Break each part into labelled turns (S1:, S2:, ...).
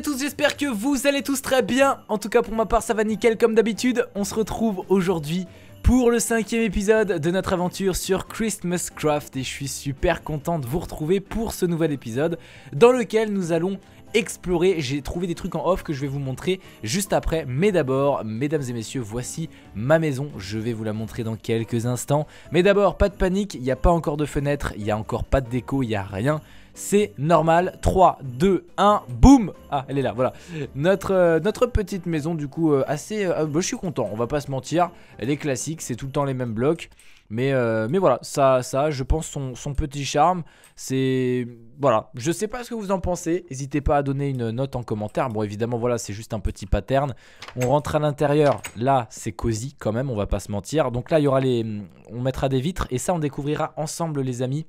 S1: à tous, j'espère que vous allez tous très bien En tout cas pour ma part ça va nickel comme d'habitude On se retrouve aujourd'hui pour le cinquième épisode de notre aventure sur Christmas Craft Et je suis super content de vous retrouver pour ce nouvel épisode Dans lequel nous allons explorer. J'ai trouvé des trucs en off que je vais vous montrer juste après. Mais d'abord, mesdames et messieurs, voici ma maison. Je vais vous la montrer dans quelques instants. Mais d'abord, pas de panique, il n'y a pas encore de fenêtre, il n'y a encore pas de déco, il n'y a rien c'est normal. 3, 2, 1, boum Ah, elle est là, voilà. Notre, euh, notre petite maison, du coup, euh, assez... Euh, bah, je suis content, on va pas se mentir. Elle est classique, c'est tout le temps les mêmes blocs. Mais, mais voilà, ça, ça, je pense, son, petit charme, c'est... Voilà, je sais pas ce que vous en pensez. N'hésitez pas à donner une note en commentaire. Bon, évidemment, voilà, c'est juste un petit pattern. On rentre à l'intérieur. Là, c'est cosy quand même, on va pas se mentir. Donc là, il y aura les... On mettra des vitres et ça, on découvrira ensemble, les amis,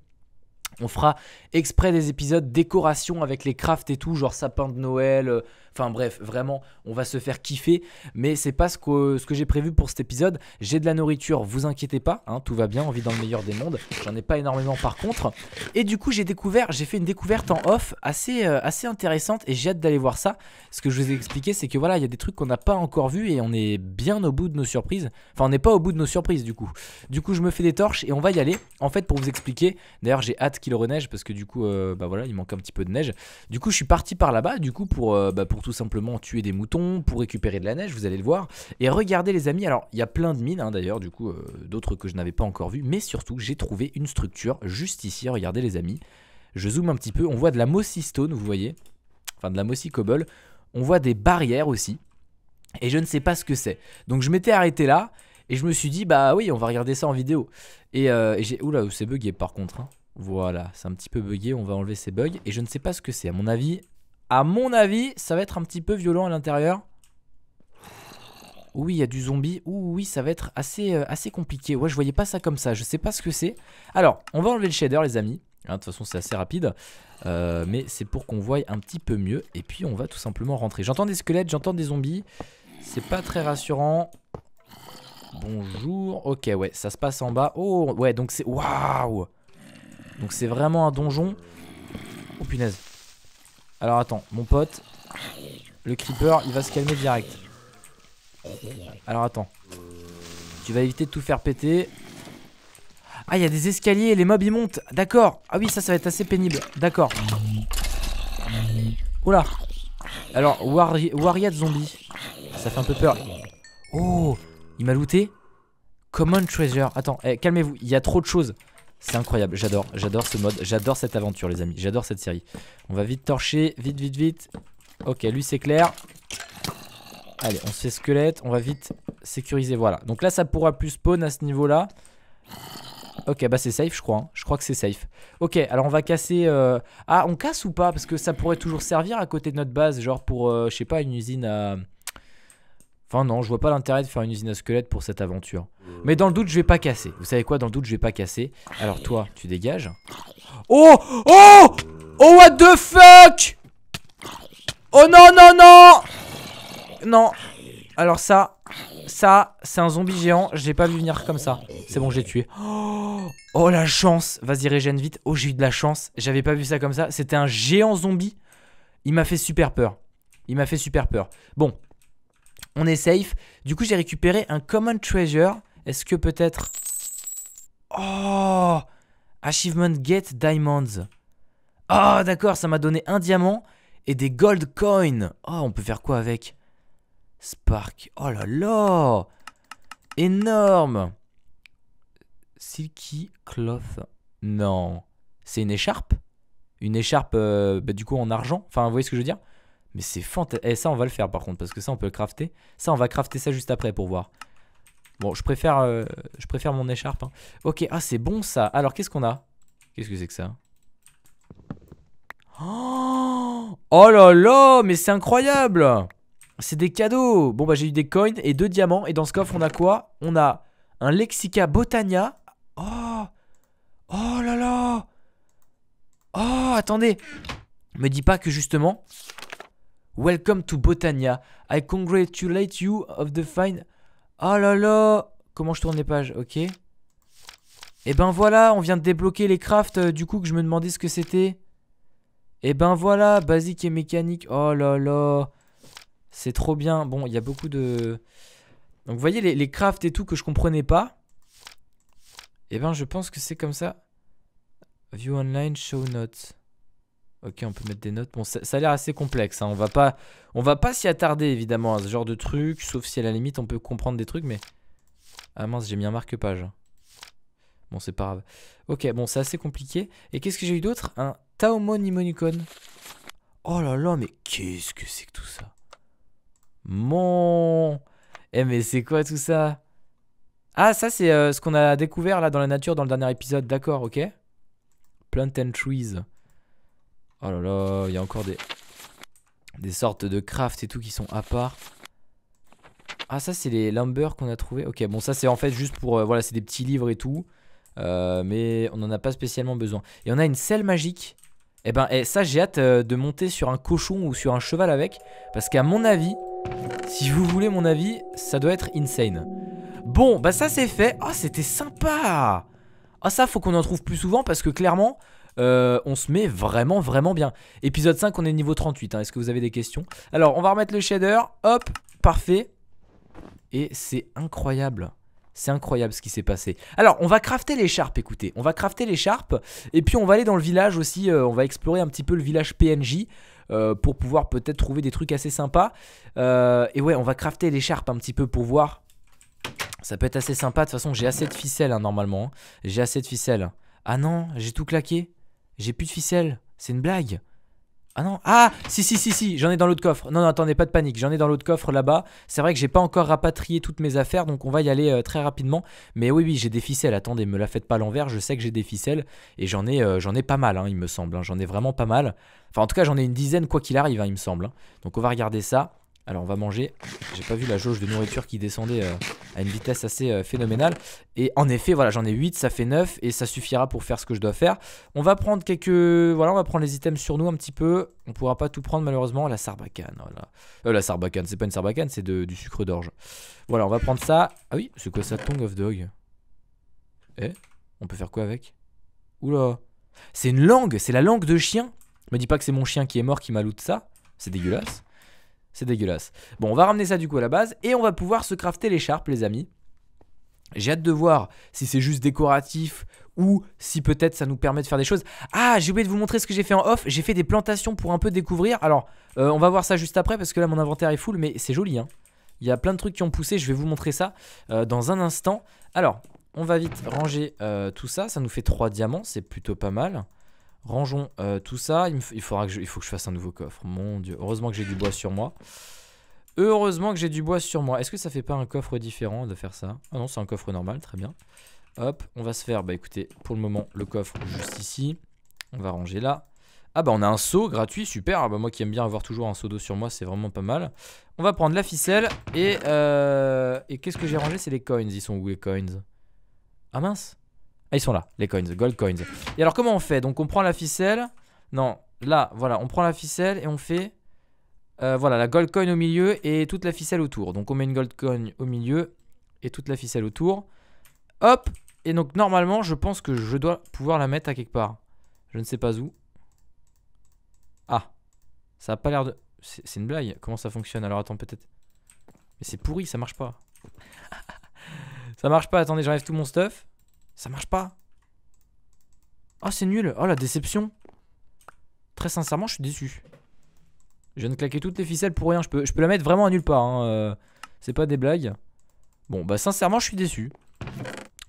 S1: on fera exprès des épisodes décoration avec les crafts et tout, genre sapin de Noël, euh, Enfin bref, vraiment, on va se faire kiffer. Mais c'est pas ce que, ce que j'ai prévu pour cet épisode. J'ai de la nourriture, vous inquiétez pas, hein, tout va bien, on vit dans le meilleur des mondes. J'en ai pas énormément par contre. Et du coup, j'ai découvert, j'ai fait une découverte en off assez, euh, assez intéressante et j'ai hâte d'aller voir ça. Ce que je vous ai expliqué, c'est que voilà, il y a des trucs qu'on n'a pas encore vus et on est bien au bout de nos surprises. Enfin, on n'est pas au bout de nos surprises du coup. Du coup, je me fais des torches et on va y aller. En fait, pour vous expliquer, d'ailleurs, j'ai hâte qu'il reneige parce que du coup, euh, bah voilà, il manque un petit peu de neige. Du coup, je suis parti par là-bas, du coup, pour, euh, bah, pour tout simplement tuer des moutons, pour récupérer de la neige, vous allez le voir. Et regardez les amis, alors il y a plein de mines hein, d'ailleurs, du coup euh, d'autres que je n'avais pas encore vues, mais surtout j'ai trouvé une structure juste ici, regardez les amis. Je zoome un petit peu, on voit de la mossy stone, vous voyez, enfin de la mossy cobble, on voit des barrières aussi, et je ne sais pas ce que c'est. Donc je m'étais arrêté là, et je me suis dit, bah oui, on va regarder ça en vidéo. Et, euh, j'ai... Oula, c'est bugué par contre. Hein. Voilà, c'est un petit peu bugué, on va enlever ces bugs. Et je ne sais pas ce que c'est. À mon avis, à mon avis, ça va être un petit peu violent à l'intérieur. Oui, il y a du zombie. oui, ça va être assez, euh, assez compliqué. Ouais, je voyais pas ça comme ça. Je sais pas ce que c'est. Alors, on va enlever le shader, les amis. Hein, de toute façon, c'est assez rapide. Euh, mais c'est pour qu'on voie un petit peu mieux. Et puis, on va tout simplement rentrer. J'entends des squelettes, j'entends des zombies. C'est pas très rassurant. Bonjour. Ok, ouais, ça se passe en bas. Oh, ouais, donc c'est... Waouh Donc, c'est vraiment un donjon. Oh, punaise. Alors attends, mon pote, le creeper, il va se calmer direct. Alors attends. Tu vas éviter de tout faire péter. Ah, il y a des escaliers, les mobs ils montent. D'accord. Ah oui, ça, ça va être assez pénible. D'accord. Oula. Alors, warrior Zombie. Ça fait un peu peur. Oh, il m'a looté. Common Treasure. Attends, eh, calmez-vous, il y a trop de choses. C'est incroyable, j'adore, j'adore ce mode, j'adore cette aventure les amis, j'adore cette série. On va vite torcher, vite, vite, vite. Ok, lui c'est clair. Allez, on se fait squelette, on va vite sécuriser, voilà. Donc là ça pourra plus spawn à ce niveau-là. Ok, bah c'est safe je crois, hein. je crois que c'est safe. Ok, alors on va casser... Euh, ah, on casse ou pas Parce que ça pourrait toujours servir à côté de notre base, genre pour, euh, je sais pas, une usine à... Enfin non, je vois pas l'intérêt de faire une usine à squelette pour cette aventure. Euh. Mais dans le doute, je vais pas casser. Vous savez quoi Dans le doute, je vais pas casser. Alors toi, tu dégages. Oh Oh Oh what the fuck Oh non non non Non. Alors ça, ça, c'est un zombie géant. J'ai pas vu venir comme ça. C'est bon, j'ai tué. Oh, oh la chance Vas-y, régène vite. Oh, j'ai eu de la chance. J'avais pas vu ça comme ça. C'était un géant zombie. Il m'a fait super peur. Il m'a fait super peur. Bon, on est safe. Du coup, j'ai récupéré un Common Treasure. Est-ce que peut-être... Oh Achievement Get Diamonds. Oh, d'accord, ça m'a donné un diamant et des gold coins. Oh, on peut faire quoi avec Spark. Oh là là Énorme Silky cloth. Non. C'est une écharpe Une écharpe, euh, bah, du coup, en argent. Enfin, vous voyez ce que je veux dire mais c'est fantastique. Et eh, ça, on va le faire par contre, parce que ça, on peut le crafter. Ça, on va crafter ça juste après pour voir. Bon, je préfère, euh, je préfère mon écharpe. Hein. Ok, ah, c'est bon ça. Alors, qu'est-ce qu'on a Qu'est-ce que c'est que ça oh, oh là là, mais c'est incroyable C'est des cadeaux Bon, bah, j'ai eu des coins et deux diamants. Et dans ce coffre, on a quoi On a un Lexica Botania. Oh Oh là là Oh, attendez Me dis pas que justement, Welcome to Botania. I congratulate you of the fine. Oh là là Comment je tourne les pages Ok. Et eh ben voilà, on vient de débloquer les crafts euh, du coup que je me demandais ce que c'était. Et eh ben voilà, basique et mécanique. Oh là là C'est trop bien. Bon, il y a beaucoup de... Donc vous voyez les, crafts et tout que je comprenais pas. Et eh ben je pense que c'est comme ça. View online, show notes. Ok, on peut mettre des notes. Bon, ça, a l'air assez complexe. Hein. On va pas, on va pas s'y attarder évidemment à ce genre de truc, sauf si à la limite on peut comprendre des trucs. Mais ah mince, j'ai mis un marque-page. Bon, c'est pas grave. Ok, bon, c'est assez compliqué. Et qu'est-ce que j'ai eu d'autre Un Taomon Oh là là, mais qu'est-ce que c'est que tout ça Mon. Eh mais c'est quoi tout ça Ah, ça c'est euh, ce qu'on a découvert là dans la nature dans le dernier épisode. D'accord, ok. Plant and trees. Oh là là, il y a encore des... Des sortes de craft et tout qui sont à part. Ah ça c'est les lumber qu'on a trouvé. Ok bon ça c'est en fait juste pour... Euh, voilà c'est des petits livres et tout. Euh, mais on n'en a pas spécialement besoin. Et on a une selle magique. Eh ben, et eh, ça, j'ai hâte euh, de monter sur un cochon ou sur un cheval avec. Parce qu'à mon avis, si vous voulez mon avis, ça doit être insane. Bon, bah ça c'est fait. Oh, c'était sympa. Ah, oh, ça, faut qu'on en trouve plus souvent parce que clairement, euh, on se met vraiment, vraiment bien. Épisode 5, on est niveau 38. Hein. Est-ce que vous avez des questions Alors, on va remettre le shader. Hop, parfait. Et c'est incroyable. C'est incroyable ce qui s'est passé. Alors, on va crafter l'écharpe, écoutez. On va crafter l'écharpe. Et puis, on va aller dans le village aussi. Euh, on va explorer un petit peu le village PNJ. Euh, pour pouvoir peut-être trouver des trucs assez sympas. et ouais, on va crafter l'écharpe un petit peu pour voir. Ça peut être assez sympa. De toute façon, j'ai assez de ficelles hein, normalement. Hein. J'ai assez de ficelles. Ah non, j'ai tout claqué. J'ai plus de ficelles C'est une blague. Ah non. Ah Si, si, si, si. J'en ai dans l'autre coffre. Non, non, attendez, pas de panique. J'en ai dans l'autre coffre là-bas. C'est vrai que j'ai pas encore rapatrié toutes mes affaires, donc on va y aller euh, très rapidement. Mais oui, oui, j'ai des ficelles. Attendez, me la faites pas à l'envers. Je sais que j'ai des ficelles. Et j'en ai, euh, j'en ai pas mal, hein, il me semble. Hein. J'en ai vraiment pas mal. Enfin, en tout cas, j'en ai une dizaine, quoi qu'il arrive, hein, il me semble. Donc on va regarder ça. Alors on va manger. J'ai pas vu la jauge de nourriture qui descendait euh, à une vitesse assez euh, phénoménale. Et en effet, voilà, j'en ai 8, ça fait 9 et ça suffira pour faire ce que je dois faire. On va prendre quelques voilà, on va prendre les items sur nous un petit peu. On pourra pas tout prendre malheureusement, la sarbacane, voilà. Euh, la sarbacane, c'est pas une sarbacane, c'est du sucre d'orge. Voilà, on va prendre ça. Ah oui, c'est quoi ça Tongue of dog Eh On peut faire quoi avec Oula. C'est une langue, c'est la langue de chien. Me dis pas que c'est mon chien qui est mort qui m'a loot ça. C'est dégueulasse. C'est dégueulasse. Bon, on va ramener ça du coup à la base et on va pouvoir se crafter l'écharpe, les amis. J'ai hâte de voir si c'est juste décoratif ou si peut-être ça nous permet de faire des choses. Ah, j'ai oublié de vous montrer ce que j'ai fait en off. J'ai fait des plantations pour un peu découvrir. Alors, euh, on va voir ça juste après parce que là, mon inventaire est full, mais c'est joli. Hein. Il y a plein de trucs qui ont poussé. Je vais vous montrer ça euh, dans un instant. Alors, on va vite ranger euh, tout ça. Ça nous fait 3 diamants. C'est plutôt pas mal. Rangeons euh, tout ça. Il, faudra que je, il faut que je fasse un nouveau coffre. Mon dieu. Heureusement que j'ai du bois sur moi. Heureusement que j'ai du bois sur moi. Est-ce que ça fait pas un coffre différent de faire ça Ah non, c'est un coffre normal. Très bien. Hop, on va se faire, bah écoutez, pour le moment, le coffre juste ici. On va ranger là. Ah bah on a un seau gratuit, super. Ah bah moi qui aime bien avoir toujours un seau d'eau sur moi, c'est vraiment pas mal. On va prendre la ficelle et, euh, et qu'est-ce que j'ai rangé C'est les coins. Ils sont où les coins Ah mince ah, ils sont là, les coins, gold coins. Et alors, comment on fait Donc, on prend la ficelle. Non, là, voilà, on prend la ficelle et on fait. Euh, voilà, la gold coin au milieu et toute la ficelle autour. Donc, on met une gold coin au milieu et toute la ficelle autour. Hop Et donc, normalement, je pense que je dois pouvoir la mettre à quelque part. Je ne sais pas où. Ah Ça a pas l'air de. C'est une blague. Comment ça fonctionne Alors, attends, peut-être. Mais c'est pourri, ça marche pas. ça marche pas. Attendez, j'enlève tout mon stuff. Ça marche pas. Oh, c'est nul. Oh, la déception. Très sincèrement, je suis déçu. Je viens de claquer toutes les ficelles pour rien. Je peux, la mettre vraiment à nulle part. Hein, euh, c'est pas des blagues. Bon, bah sincèrement, je suis déçu.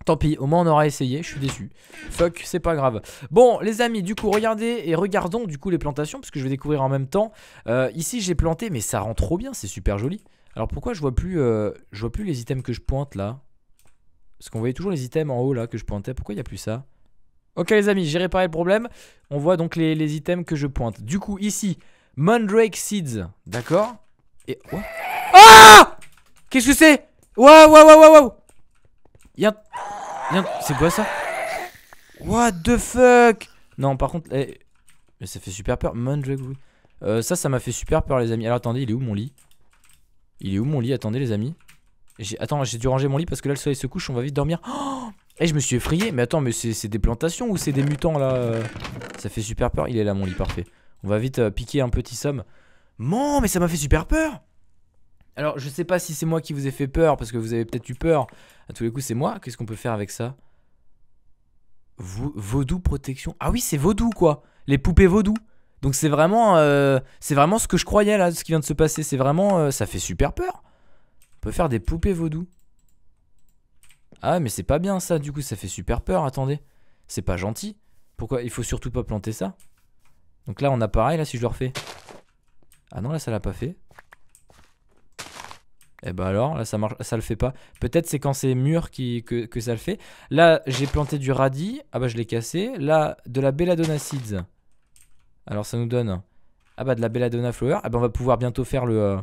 S1: Tant pis, au moins on aura essayé, je suis déçu. Fuck, c'est pas grave. Bon, les amis, du coup, regardez et regardons du coup les plantations, parce que je vais découvrir en même temps. Euh, ici, j'ai planté, mais ça rend trop bien, c'est super joli. Alors pourquoi je vois plus, euh, je vois plus les items que je pointe là parce qu'on voyait toujours les items en haut là que je pointais. Pourquoi il n'y a plus ça Ok les amis, j'ai réparé le problème. On voit donc les, items que je pointe. Du coup ici, Mondrake Seeds. D'accord Et... What ah Qu'est-ce que c'est Waouh, waouh, waouh, waouh Y'a un... C'est quoi ça What the fuck Non par contre... Eh, mais ça fait super peur. Mandrake... Euh, ça, ça m'a fait super peur les amis. Alors attendez, il est où mon lit Il est où mon lit Attendez les amis. Attends, j'ai dû ranger mon lit parce que là le soleil se couche, on va vite dormir. Oh et eh, je me suis effrayé. Mais attends, mais c'est des plantations ou c'est des mutants là euh Ça fait super peur. Il est là mon lit, parfait. On va vite euh, piquer un petit somme. Non mais ça m'a fait super peur. Alors, je sais pas si c'est moi qui vous ai fait peur parce que vous avez peut-être eu peur. À tous les coups, c'est moi. Qu'est-ce qu'on peut faire avec ça Vaudou protection. Ah oui, c'est vaudou quoi. Les poupées vaudou. Donc c'est vraiment, euh, c'est vraiment ce que je croyais là, ce qui vient de se passer. C'est vraiment, ça fait super peur peut faire des poupées vaudou. Ah mais c'est pas bien ça, du coup ça fait super peur, attendez. C'est pas gentil. Pourquoi Il faut surtout pas planter ça. Donc là on a pareil, là si je le refais. Ah non, là ça l'a pas fait. Et eh ben alors, là ça marche, ça le fait pas. Peut-être c'est quand c'est mûr qui, que, ça le fait. Là, j'ai planté du radis. Ah bah je l'ai cassé. Là, de la belladonna seeds. Alors ça nous donne. Ah bah de la belladonna flower. Ah bah on va pouvoir bientôt faire le. Euh,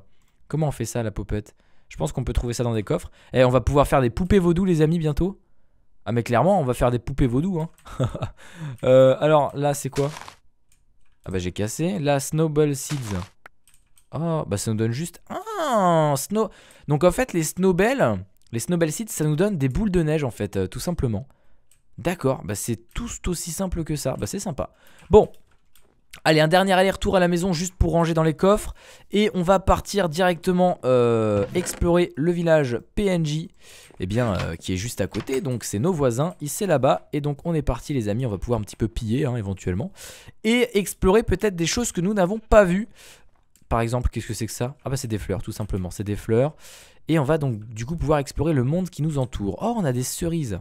S1: comment on fait ça la popette je pense qu'on peut trouver ça dans des coffres. Et eh, on va pouvoir faire des poupées vaudou, les amis, bientôt. Ah, mais clairement, on va faire des poupées vaudou. Hein. Euh, alors, là, c'est quoi Ah, bah, j'ai cassé. Là, Snowball Seeds. Oh, bah, ça nous donne juste. Ah, snow. Donc, en fait, les Snowball. les Snowball Seeds, ça nous donne des boules de neige, en fait, euh, tout simplement. D'accord, bah, c'est tout aussi simple que ça. Bah, c'est sympa. Bon, Allez, un dernier aller-retour à la maison juste pour ranger dans les coffres. Et on va partir directement euh, explorer le village PNJ, eh bien, euh, qui est juste à côté. Donc, c'est nos voisins, c'est là-bas. Et donc, on est parti, les amis. On va pouvoir un petit peu piller, hein, éventuellement. Et explorer peut-être des choses que nous n'avons pas vues. Par exemple, qu'est-ce que c'est que ça Ah bah, c'est des fleurs, tout simplement. C'est des fleurs. Et on va donc, du coup, pouvoir explorer le monde qui nous entoure. Oh, on a des cerises.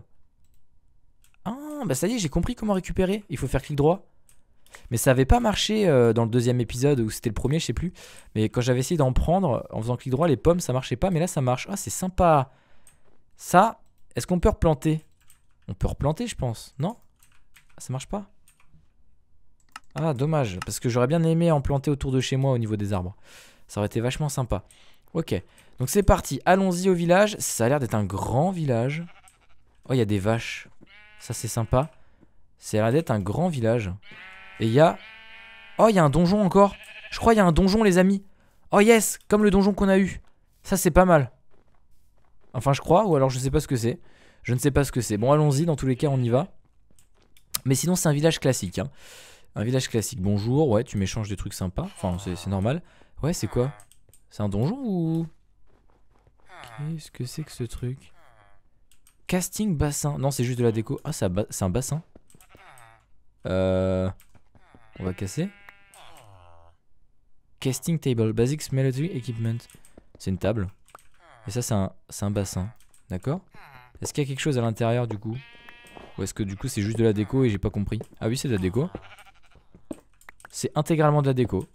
S1: Ah, bah ça y est, j'ai compris comment récupérer. Il faut faire clic droit. Mais ça avait pas marché euh, dans le deuxième épisode ou c'était le premier, je sais plus. Mais quand j'avais essayé d'en prendre en faisant clic droit, les pommes ça marchait pas, mais là ça marche. Ah, c'est sympa. Ça, est-ce qu'on peut replanter On peut replanter, je pense. Non ah, Ça marche pas Ah, dommage. Parce que j'aurais bien aimé en planter autour de chez moi au niveau des arbres. Ça aurait été vachement sympa. Ok. Donc c'est parti. Allons-y au village. Ça a l'air d'être un grand village. Oh, il y a des vaches. Ça, c'est sympa. Ça a l'air d'être un grand village. Et il y a... Oh, il y a un donjon encore. Je crois il y a un donjon, les amis. Oh yes, comme le donjon qu'on a eu. Ça, c'est pas mal. Enfin, je crois, ou alors je sais pas ce que c'est. Je ne sais pas ce que c'est. Bon, allons-y, dans tous les cas, on y va. Mais sinon, c'est un village classique. Hein. Un village classique. Bonjour, ouais, tu m'échanges des trucs sympas. Enfin, c'est normal. Ouais, c'est quoi C'est un donjon ou... Qu'est-ce que c'est que ce truc Casting bassin. Non, c'est juste de la déco. Ah, c'est un bassin. Euh... On va casser. Casting table, basics melody equipment. C'est une table. Et ça, c'est un, bassin. D'accord Est-ce qu'il y a quelque chose à l'intérieur du coup Ou est-ce que du coup, c'est juste de la déco et j'ai pas compris Ah oui, c'est de la déco. C'est intégralement de la déco.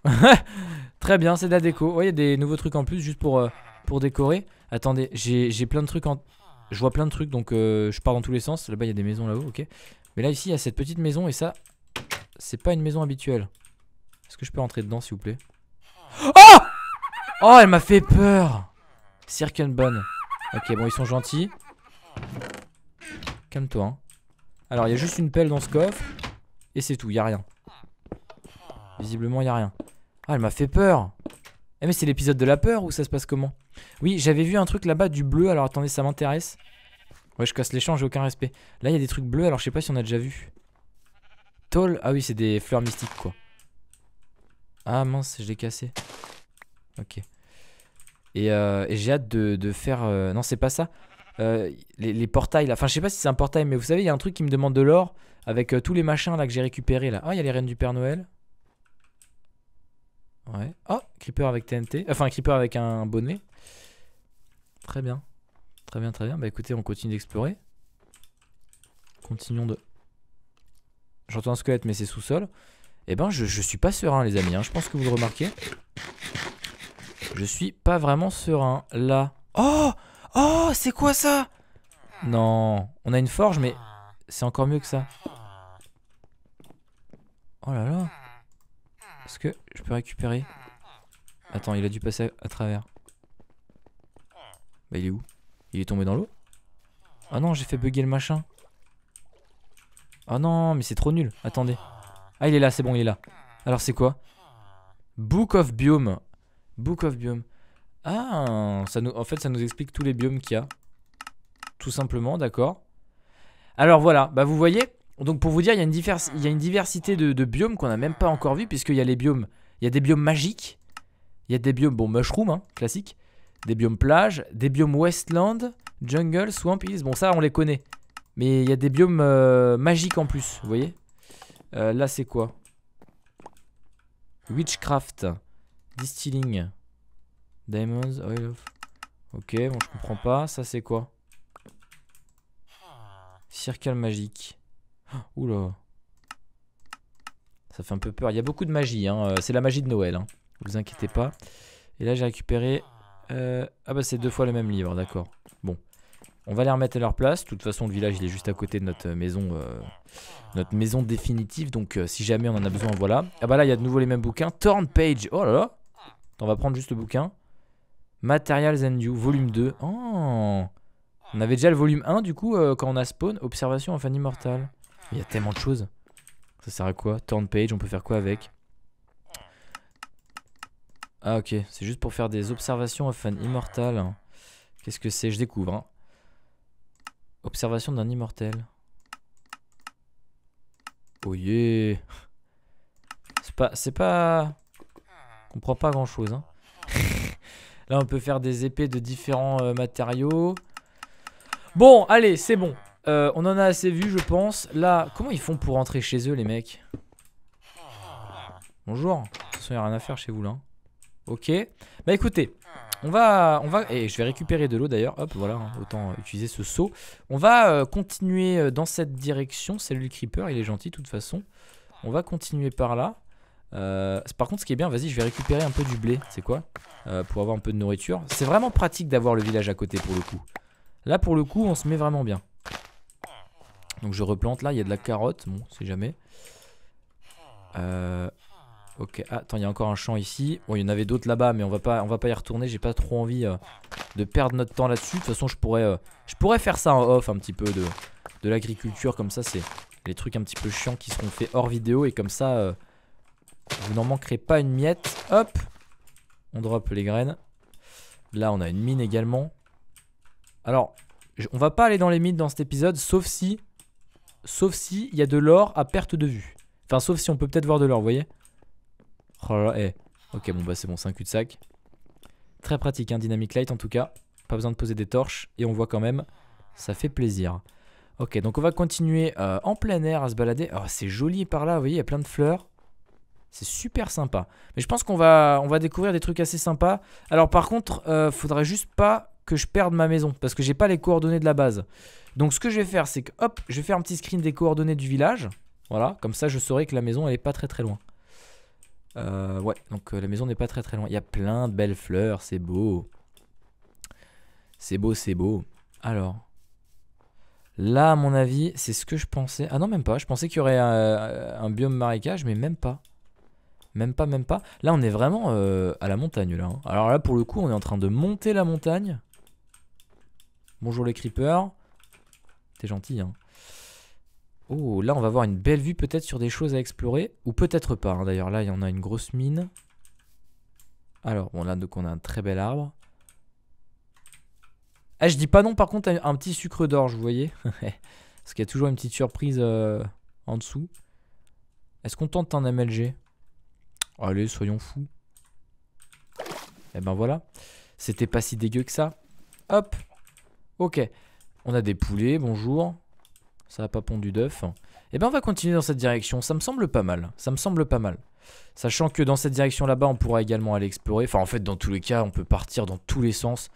S1: Très bien, c'est de la déco. il y a des nouveaux trucs en plus juste pour, euh, pour décorer. Attendez, j'ai plein de trucs en... Je vois plein de trucs, donc euh, je pars dans tous les sens. Là-bas, il y a des maisons là-haut, ok. Mais là, ici, il y a cette petite maison et ça, c'est pas une maison habituelle. Est-ce que je peux entrer dedans, s'il vous plaît Oh Oh, oh elle m'a fait peur bonne. Ok, bon, ils sont gentils. Calme-toi. Hein. Alors, il y a juste une pelle dans ce coffre. Et c'est tout, il y a rien. Visiblement, il y a rien. Ah, elle m'a fait peur. Eh, mais c'est l'épisode de la peur ou ça se passe comment Oui, j'avais vu un truc là-bas du bleu. Alors, attendez, ça m'intéresse. Ouais, je casse l'échange, j'ai aucun respect. Là, il y a des trucs bleus, alors je sais pas si on a déjà vu. Ah oui, c'est des fleurs mystiques, quoi. Ah mince, je l'ai cassé. Ok. Et, euh, j'ai hâte de, faire... Euh, non, c'est pas ça. Euh, les, portails, là. Enfin, je sais pas si c'est un portail, mais vous savez, il y a un truc qui me demande de l'or avec tous les machins, là, que j'ai récupéré là. Ah, il y a les reines du Père Noël. Ouais. Oh, creeper avec TNT. Enfin, creeper avec un bonnet. Très bien. Très bien, très bien. Bah écoutez, on continue d'explorer. Continuons de j'entends un squelette, mais c'est sous-sol. Eh ben, je, suis pas serein, les amis. Hein. Je pense que vous le remarquez. Je suis pas vraiment serein. Là. Oh Oh C'est quoi ça Non. On a une forge, mais c'est encore mieux que ça. Oh là là. Est-ce que je peux récupérer Attends, il a dû passer à, travers. Bah, il est où Il est tombé dans l'eau Ah non, j'ai fait bugger le machin. Oh non, mais c'est trop nul. Attendez. Ah, il est là, c'est bon, il est là. Alors, c'est quoi Book of Biome. Book of Biome. Ah, ça nous, en fait, ça nous explique tous les biomes qu'il y a. Tout simplement, d'accord. Alors voilà, bah vous voyez, donc pour vous dire, il y a une, diversité de, biomes qu'on n'a même pas encore vu, puisqu'il y a les biomes, il y a des biomes magiques, il y a des biomes, bon, mushroom, hein, classique, des biomes plage, des biomes westland, jungle, swamp, bon ça on les connaît. Mais il y a des biomes euh, magiques en plus, vous voyez euh, Là, c'est quoi Witchcraft. Distilling. Diamonds, oil of... Ok, bon, je comprends pas. Ça, c'est quoi Circle magique. oula. Ça fait un peu peur. Il y a beaucoup de magie. Hein. Euh, c'est la magie de Noël. Ne hein. Vous inquiétez pas. Et là, j'ai récupéré... Ah bah, c'est deux fois le même livre, d'accord. On va les remettre à leur place. De toute façon, le village il est juste à côté de notre euh, maison, euh, notre maison définitive. Donc, euh, si jamais on en a besoin, voilà. Ah bah là, il y a de nouveau les mêmes bouquins. Torn Page. Oh là là. On va prendre juste le bouquin. Materials and You, volume 2. Oh. On avait déjà le volume 1 du coup quand on a spawn. Observation of an Immortal. Il y a tellement de choses. Ça sert à quoi Torn Page, on peut faire quoi avec Ah ok, c'est juste pour faire des observations en fan Immortal. Qu'est-ce que c'est Je découvre. Hein. Observation d'un immortel. Oh C'est pas... C'est pas... On comprend pas grand chose. Hein. Là on peut faire des épées de différents euh, matériaux. Bon, allez, c'est bon. Euh, on en a assez vu, je pense. Là, comment ils font pour rentrer chez eux, les mecs Bonjour. De toute façon, il a rien à faire chez vous, là. Hein. Ok. Bah écoutez, on va, on va, et je vais récupérer de l'eau d'ailleurs, hop, voilà, hein, autant euh, utiliser ce seau. On va euh, continuer euh, dans cette direction, salut le creeper, il est gentil de toute façon. On va continuer par là. par contre, ce qui est bien, vas-y, je vais récupérer un peu du blé, c'est quoi Pour avoir un peu de nourriture. C'est vraiment pratique d'avoir le village à côté pour le coup. Là, pour le coup, on se met vraiment bien. Donc je replante là, il y a de la carotte, bon, c'est jamais. Euh, Ok, ah, attends, il y a encore un champ ici. Bon, il y en avait d'autres là-bas, mais on va pas, on va pas y retourner. J'ai pas trop envie euh, de perdre notre temps là-dessus. De toute façon, je pourrais, euh, je pourrais faire ça en off un petit peu de, de l'agriculture. Comme ça, c'est les trucs un petit peu chiants qui seront faits hors vidéo. Et comme ça, euh, vous n'en manquerez pas une miette. Hop, on drop les graines. Là, on a une mine également. Alors, on va pas aller dans les mines dans cet épisode, sauf si, sauf si il y a de l'or à perte de vue. Enfin, sauf si on peut peut-être voir de l'or, vous voyez Oh eh. Ok, bon, bah c'est bon, c'est un cul-de-sac. Très pratique, hein, Dynamic Light en tout cas. Pas besoin de poser des torches et on voit quand même, ça fait plaisir. Ok, donc on va continuer euh, en plein air à se balader. Oh, c'est joli par là, vous voyez, il y a plein de fleurs. C'est super sympa. Mais je pense qu'on va, on va découvrir des trucs assez sympas. Alors par contre, euh, faudrait juste pas que je perde ma maison parce que j'ai pas les coordonnées de la base. Donc ce que je vais faire, c'est que hop, je vais faire un petit screen des coordonnées du village. Voilà, comme ça je saurai que la maison elle est pas très très loin. Euh, ouais, donc euh, la maison n'est pas très très loin. Il y a plein de belles fleurs, c'est beau. C'est beau, c'est beau. Alors, là, à mon avis, c'est ce que je pensais. Ah non, même pas. Je pensais qu'il y aurait euh, un, biome marécage, mais même pas. Même pas, même pas. Là, on est vraiment à la montagne, là. Hein. Alors là, pour le coup, on est en train de monter la montagne. Bonjour les creepers. T'es gentil, hein. Oh, là, on va avoir une belle vue peut-être sur des choses à explorer. Ou peut-être pas. Hein, d'ailleurs, là, il y en a une grosse mine. Alors, bon, là, donc, on a un très bel arbre. Eh, je dis pas non, par contre, un petit sucre d'orge, vous voyez Parce qu'il y a toujours une petite surprise euh, en dessous. Est-ce qu'on tente un MLG Allez, soyons fous. Et eh ben voilà. C'était pas si dégueu que ça. Hop. Ok. On a des poulets, bonjour. Ça n'a pas pondu d'œuf. Eh bien, on va continuer dans cette direction. Ça me semble pas mal. Ça me semble pas mal. Sachant que dans cette direction là-bas, on pourra également aller explorer. Enfin, en fait, dans tous les cas, on peut partir dans tous les sens.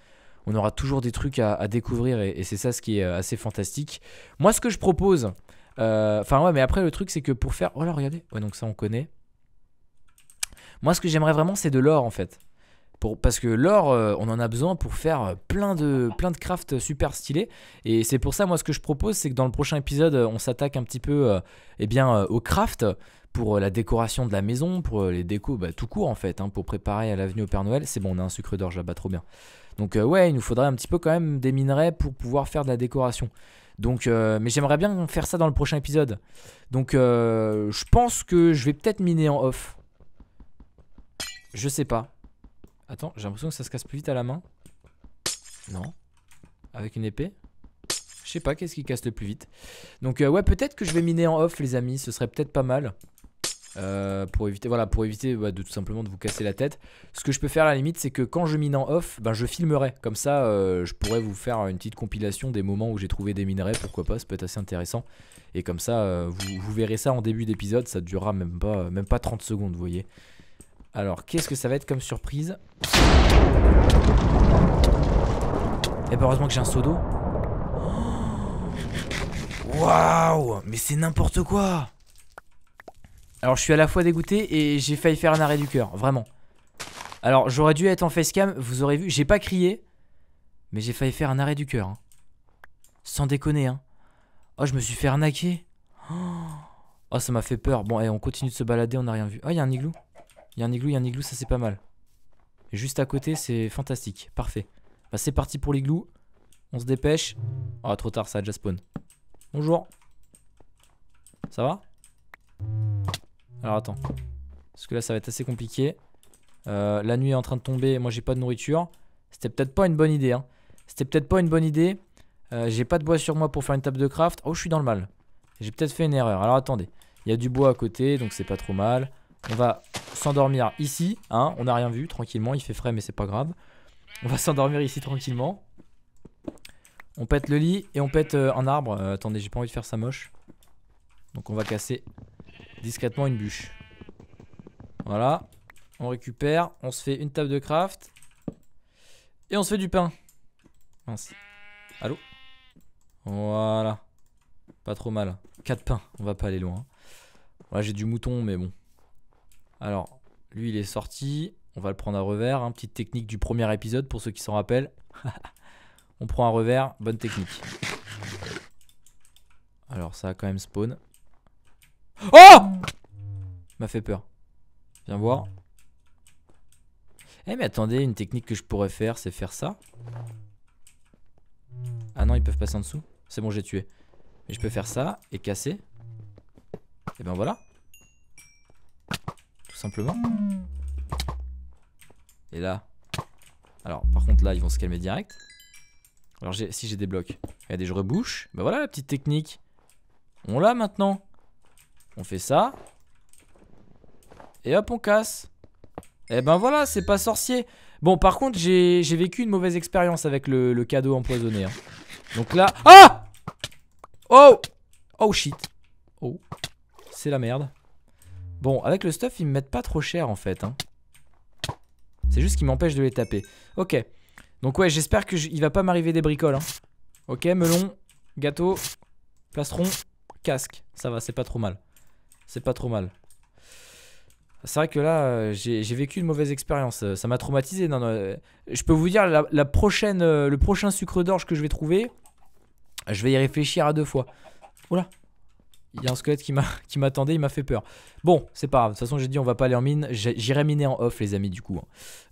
S1: On aura toujours des trucs à, découvrir et, c'est ça ce qui est euh, assez fantastique. Moi, ce que je propose. Euh, enfin, ouais, mais après, le truc, c'est que pour faire. Oh là, regardez. Ouais, donc ça, on connaît. Moi, ce que j'aimerais vraiment, c'est de l'or en fait parce que l'or, euh, on en a besoin pour faire euh, plein de, plein de crafts super stylés. Et c'est pour ça, moi, ce que je propose, c'est que dans le prochain épisode, on s'attaque un petit peu euh, eh bien, au craft pour la décoration de la maison, pour les décos bah, tout court en fait, hein, pour préparer à l'avenue au Père Noël. C'est bon, on a un sucre d'orge là trop bien. Donc ouais, il nous faudrait un petit peu quand même des minerais pour pouvoir faire de la décoration. Donc, mais j'aimerais bien faire ça dans le prochain épisode. Donc, je pense que je vais peut-être miner en off. Je sais pas. Attends, j'ai l'impression que ça se casse plus vite à la main. Non. Avec une épée Je sais pas, qu'est-ce qui casse le plus vite Donc euh, ouais, peut-être que je vais miner en off, les amis. Ce serait peut-être pas mal. Euh, pour éviter, voilà, pour éviter bah, de tout simplement de vous casser la tête. Ce que je peux faire à la limite, c'est que quand je mine en off, ben, je filmerai. Comme ça, euh, je pourrais vous faire une petite compilation des moments où j'ai trouvé des minerais. Pourquoi pas, ça peut être assez intéressant. Et comme ça, vous, verrez ça en début d'épisode. Ça durera même pas, même pas 30 secondes, vous voyez. Alors, qu'est-ce que ça va être comme surprise Et eh bah ben, heureusement que j'ai un seau d'eau. Waouh Mais c'est n'importe quoi Alors, je suis à la fois dégoûté et j'ai failli faire un arrêt du cœur, vraiment. Alors, j'aurais dû être en facecam, vous aurez vu, j'ai pas crié, mais j'ai failli faire un arrêt du cœur. Hein. Sans déconner, hein. Oh, je me suis fait arnaquer. Oh, ça m'a fait peur. Bon, et eh, on continue de se balader, on n'a rien vu. Oh, il y a un igloo. Il y a un igloo, il y a un igloo, ça c'est pas mal. juste à côté, c'est fantastique. Parfait. Bah, c'est parti pour l'igloo. On se dépêche. oh, trop tard, ça a déjà spawn. Bonjour. Ça va Alors attends. Parce que là, ça va être assez compliqué. Euh, la nuit est en train de tomber. Moi, j'ai pas de nourriture. C'était peut-être pas une bonne idée. Hein. C'était peut-être pas une bonne idée. Euh, j'ai pas de bois sur moi pour faire une table de craft. Oh, je suis dans le mal. J'ai peut-être fait une erreur. Alors attendez. Il y a du bois à côté, donc c'est pas trop mal. On va s'endormir ici. Hein, on n'a rien vu, tranquillement. Il fait frais, mais c'est pas grave. On va s'endormir ici tranquillement. On pète le lit et on pète euh, un arbre. Euh, attendez, j'ai pas envie de faire ça moche. Donc on va casser discrètement une bûche. Voilà. On récupère. On se fait une table de craft. Et on se fait du pain. Mince. Allô Voilà. Pas trop mal. 4 pains. On va pas aller loin. moi j'ai du mouton, mais bon. Alors, lui, il est sorti. On va le prendre à revers. Hein. Petite technique du premier épisode pour ceux qui s'en rappellent. on prend un revers. Bonne technique. Alors, ça a quand même spawn. Oh M'a fait peur. Viens voir. Eh, mais attendez, une technique que je pourrais faire, c'est faire ça. Ah non, ils peuvent passer en dessous. C'est bon, j'ai tué. Mais je peux faire ça et casser. Et ben voilà simplement. Et là. Alors, par contre, là, ils vont se calmer direct. Alors, si j'ai des blocs, regardez, je rebouche. Bah voilà la petite technique. On l'a maintenant. On fait ça. Et hop, on casse. Et eh ben voilà, c'est pas sorcier. Bon, par contre, j'ai vécu une mauvaise expérience avec le, cadeau empoisonné. Hein. Donc là... Ah Oh Oh shit. Oh. C'est la merde. Bon, avec le stuff, ils me mettent pas trop cher en fait. Hein. C'est juste qu'ils m'empêchent de les taper. Ok. Donc ouais, j'espère qu'il va pas m'arriver des bricoles. Hein. Ok, melon, gâteau, plastron, casque. Ça va, c'est pas trop mal. C'est pas trop mal. C'est vrai que là, euh, j'ai vécu une mauvaise expérience. Euh, ça m'a traumatisé. Non, euh, je peux vous dire, la, prochaine, le prochain sucre d'orge que je vais trouver, je vais y réfléchir à deux fois. Oula, il y a un squelette qui m'attendait, il m'a fait peur. Bon, c'est pas grave. De toute façon, j'ai dit on va pas aller en mine. J'irai miner en off, les amis, du coup. Hein.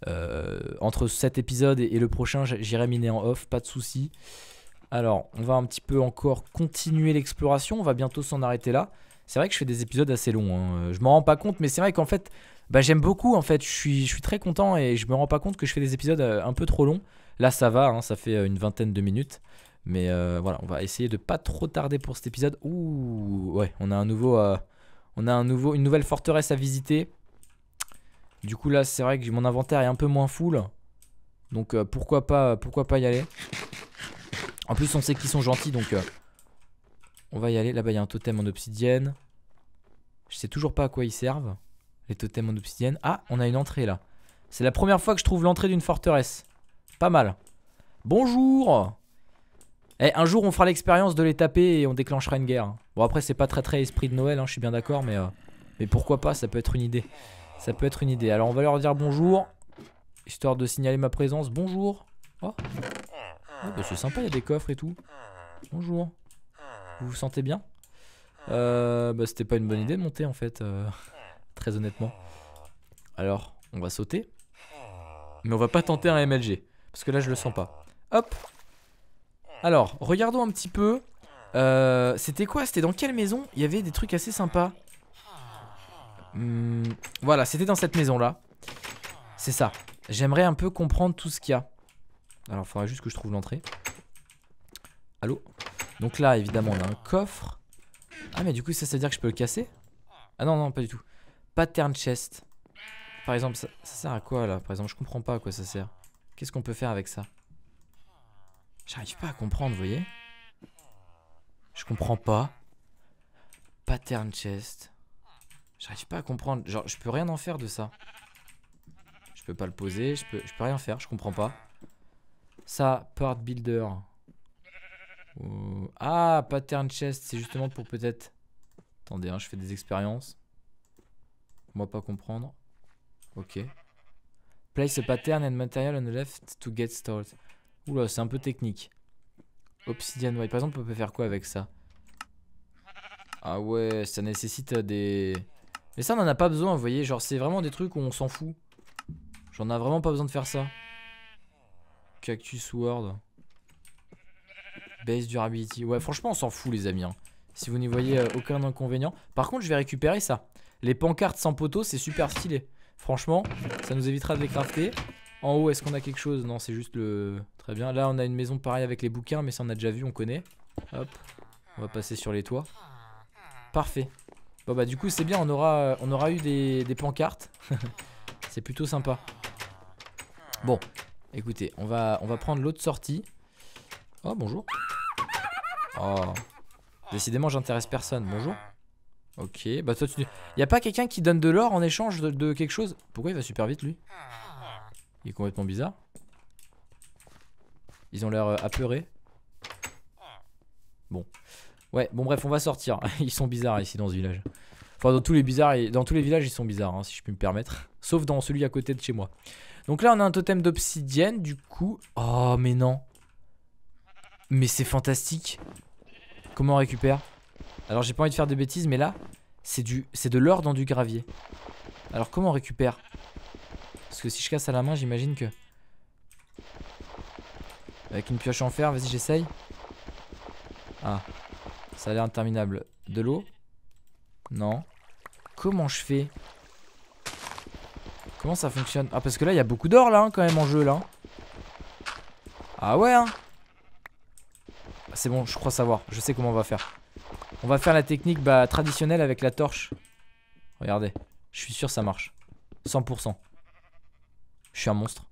S1: Euh, entre cet épisode et, le prochain, j'irai miner en off, pas de souci. Alors, on va un petit peu encore continuer l'exploration. On va bientôt s'en arrêter là. C'est vrai que je fais des épisodes assez longs. Hein. Euh, je m'en rends pas compte, mais c'est vrai qu'en fait, bah, j'aime beaucoup. En fait, je suis, je suis très content et je me rends pas compte que je fais des épisodes euh, un peu trop longs. Là, ça va, hein, ça fait une vingtaine de minutes. Mais euh, voilà, on va essayer de pas trop tarder pour cet épisode. Ouh, ouais, on a un nouveau, euh, on a un nouveau, une nouvelle forteresse à visiter. Du coup là, c'est vrai que mon inventaire est un peu moins full, donc euh, pourquoi pas, pourquoi pas y aller. En plus, on sait qu'ils sont gentils, donc on va y aller. Là-bas, il y a un totem en obsidienne. Je sais toujours pas à quoi ils servent les totems en obsidienne. Ah, on a une entrée là. C'est la première fois que je trouve l'entrée d'une forteresse. Pas mal. Bonjour. Eh, un jour, on fera l'expérience de les taper et on déclenchera une guerre. Bon, après, c'est pas très très esprit de Noël, hein, je suis bien d'accord, mais, euh, mais pourquoi pas, ça peut être une idée. Ça peut être une idée. Alors, on va leur dire bonjour, histoire de signaler ma présence. Bonjour. Oh, oh bah, c'est sympa, il y a des coffres et tout. Bonjour. Vous vous sentez bien euh, bah, C'était pas une bonne idée de monter, en fait, euh, très honnêtement. Alors, on va sauter. Mais on va pas tenter un MLG, parce que là, je le sens pas. Hop alors, regardons un petit peu. Euh, c'était quoi C'était dans quelle maison Il y avait des trucs assez sympas. Hmm, voilà, c'était dans cette maison-là. C'est ça. J'aimerais un peu comprendre tout ce qu'il y a. Alors, il faudra juste que je trouve l'entrée. Allô Donc là, évidemment, on a un coffre. Ah, mais du coup, ça, ça veut dire que je peux le casser Ah non, non, pas du tout. Pattern chest. Par exemple, ça, ça sert à quoi, là Par exemple, je comprends pas à quoi ça sert. Qu'est-ce qu'on peut faire avec ça J'arrive pas à comprendre, vous voyez Je comprends pas. Pattern chest. J'arrive pas à comprendre. Genre, je peux rien en faire de ça. Je peux pas le poser, je peux, je peux rien faire, je comprends pas. Ça, part builder. Oh. Ah, pattern chest, c'est justement pour peut-être... Attendez, hein, je fais des expériences. Moi, pas comprendre. Ok. Place a pattern and material on the left to get started. Oula, c'est un peu technique. Obsidian White. Par exemple, on peut faire quoi avec ça Ah ouais, ça nécessite des... Mais ça, on en a pas besoin, vous voyez. Genre, c'est vraiment des trucs où on s'en fout. J'en ai vraiment pas besoin de faire ça. Cactus Ward. Base durability. Ouais, franchement, on s'en fout, les amis. Hein. Si vous n'y voyez euh, aucun inconvénient. Par contre, je vais récupérer ça. Les pancartes sans poteau, c'est super stylé. Franchement, ça nous évitera de les crafter. En haut, est-ce qu'on a quelque chose Non, c'est juste le... Très bien. Là, on a une maison pareille avec les bouquins, mais ça, on a déjà vu, on connaît. Hop. On va passer sur les toits. Parfait. Bon, bah, du coup, c'est bien, on aura, on aura eu des, pancartes. c'est plutôt sympa. Bon, écoutez, on va, on va prendre l'autre sortie. Oh, bonjour. Oh. Décidément, j'intéresse personne. Bonjour. Ok, bah toi tu... Y a pas quelqu'un qui donne de l'or en échange de, de quelque chose Pourquoi il va super vite lui Il est complètement bizarre. Ils ont l'air euh, pleurer Bon. Ouais, bon bref, on va sortir. ils sont bizarres ici dans ce village. Enfin, dans tous les, bizarres, dans tous les villages, ils sont bizarres, hein, si je puis me permettre. Sauf dans celui à côté de chez moi. Donc là, on a un totem d'obsidienne, du coup... Oh, mais non. Mais c'est fantastique. Comment on récupère Alors, j'ai pas envie de faire des bêtises, mais là, c'est du, c'est de l'or dans du gravier. Alors, comment on récupère Parce que si je casse à la main, j'imagine que... Avec une pioche en fer, vas-y j'essaye. Ah, ça a l'air interminable. De l'eau Non. Comment je fais Comment ça fonctionne Ah parce que là il y a beaucoup d'or là hein, quand même en jeu là. Ah ouais hein bah, C'est bon, je crois savoir. Je sais comment on va faire. On va faire la technique bah, traditionnelle avec la torche. Regardez, je suis sûr ça marche. 100%. Je suis un monstre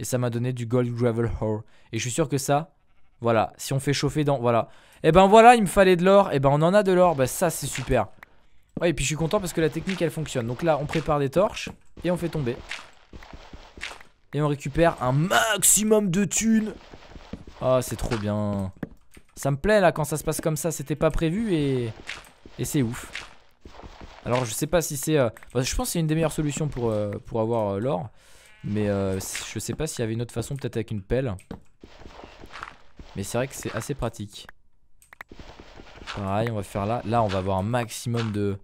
S1: et ça m'a donné du Gold Gravel Ore. Et je suis sûr que ça, voilà, si on fait chauffer dans, voilà. Et eh ben voilà, il me fallait de l'or, et eh ben on en a de l'or, bah ça c'est super. Ouais, et puis je suis content parce que la technique elle fonctionne. Donc là, on prépare des torches et on fait tomber. Et on récupère un maximum de thunes. Ah, c'est trop bien. Ça me plaît là quand ça se passe comme ça, c'était pas prévu et, et c'est ouf. Alors je sais pas si c'est... Euh, bah, je pense que c'est une des meilleures solutions pour, euh, pour avoir euh, l'or. Mais euh, je sais pas s'il y avait une autre façon, peut-être avec une pelle. Mais c'est vrai que c'est assez pratique. Pareil, on va faire là. Là, on va avoir un maximum de...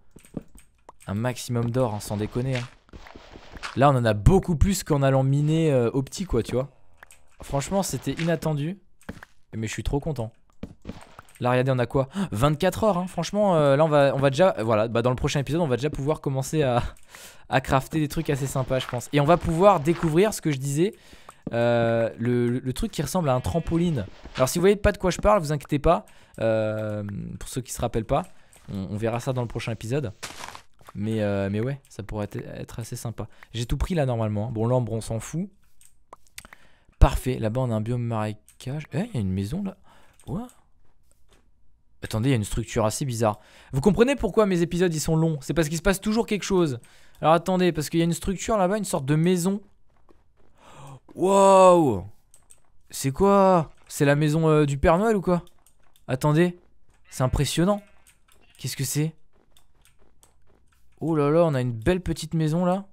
S1: Un maximum d'or, hein, sans déconner. Hein. Là, on en a beaucoup plus qu'en allant miner euh, au petit, quoi, tu vois. Franchement, c'était inattendu. Mais je suis trop content. Là, regardez, on a quoi 24 heures, hein, franchement. Euh, là, on va, on va déjà. voilà, bah, dans le prochain épisode, on va déjà pouvoir commencer à, crafter des trucs assez sympas, je pense. Et on va pouvoir découvrir ce que je disais. Euh, le, truc qui ressemble à un trampoline. Alors, si vous voyez pas de quoi je parle, vous inquiétez pas. Euh, pour ceux qui se rappellent pas, on, verra ça dans le prochain épisode. Mais, mais ouais, ça pourrait être assez sympa. J'ai tout pris là normalement. Hein. Bon, l'ambre, on s'en fout. Parfait. Là-bas, on a un biome marécage. Eh, il y a une maison là. Ouais. Attendez, il y a une structure assez bizarre. Vous comprenez pourquoi mes épisodes ils sont longs C'est parce qu'il se passe toujours quelque chose. Alors attendez, parce qu'il y a une structure là-bas, une sorte de maison. Wow C'est quoi C'est la maison euh, du Père Noël ou quoi Attendez, c'est impressionnant. Qu'est-ce que c'est Oh là là, on a une belle petite maison là.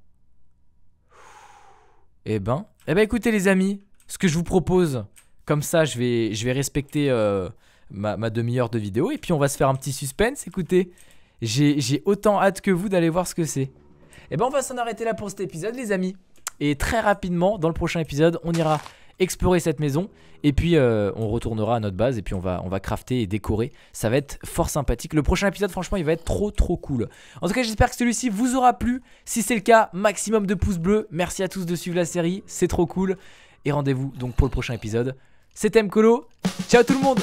S1: Eh ben, eh ben écoutez les amis, ce que je vous propose, comme ça je vais, je vais respecter... Euh, ma, demi-heure de vidéo. Et puis on va se faire un petit suspense, écoutez. J'ai autant hâte que vous d'aller voir ce que c'est. Et eh ben on va s'en arrêter là pour cet épisode les amis. Et très rapidement, dans le prochain épisode, on ira explorer cette maison. Et puis euh, on retournera à notre base et puis on va, on va crafter et décorer. Ça va être fort sympathique. Le prochain épisode, franchement, il va être trop trop cool. En tout cas, j'espère que celui-ci vous aura plu. Si c'est le cas, maximum de pouces bleus. Merci à tous de suivre la série, c'est trop cool. Et rendez-vous donc pour le prochain épisode. C'était Mkolo. Ciao tout le monde